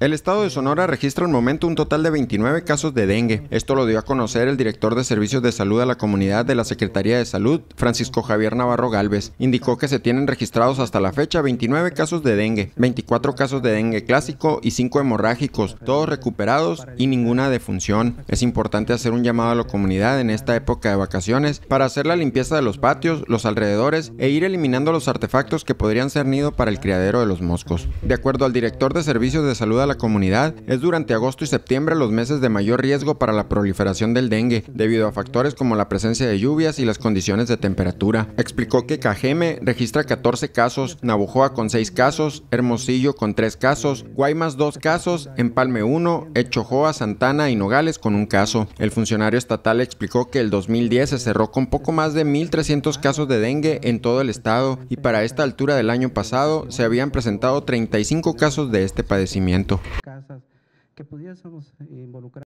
El estado de Sonora registra al momento un total de 29 casos de dengue. Esto lo dio a conocer el director de Servicios de Salud a la comunidad de la Secretaría de Salud, Francisco Javier Navarro Galvez. Indicó que se tienen registrados hasta la fecha 29 casos de dengue, 24 casos de dengue clásico y 5 hemorrágicos, todos recuperados y ninguna defunción. Es importante hacer un llamado a la comunidad en esta época de vacaciones para hacer la limpieza de los patios, los alrededores e ir eliminando los artefactos que podrían ser nido para el criadero de los moscos. De acuerdo al director de Servicios de Salud a la comunidad, es durante agosto y septiembre los meses de mayor riesgo para la proliferación del dengue, debido a factores como la presencia de lluvias y las condiciones de temperatura. Explicó que Cajeme registra 14 casos, Navojoa con 6 casos, Hermosillo con 3 casos, Guaymas 2 casos, Empalme 1, Echojoa, Santana y Nogales con un caso. El funcionario estatal explicó que el 2010 se cerró con poco más de 1.300 casos de dengue en todo el estado y para esta altura del año pasado se habían presentado 35 casos de este padecimiento. Casas que pudiésemos involucrar.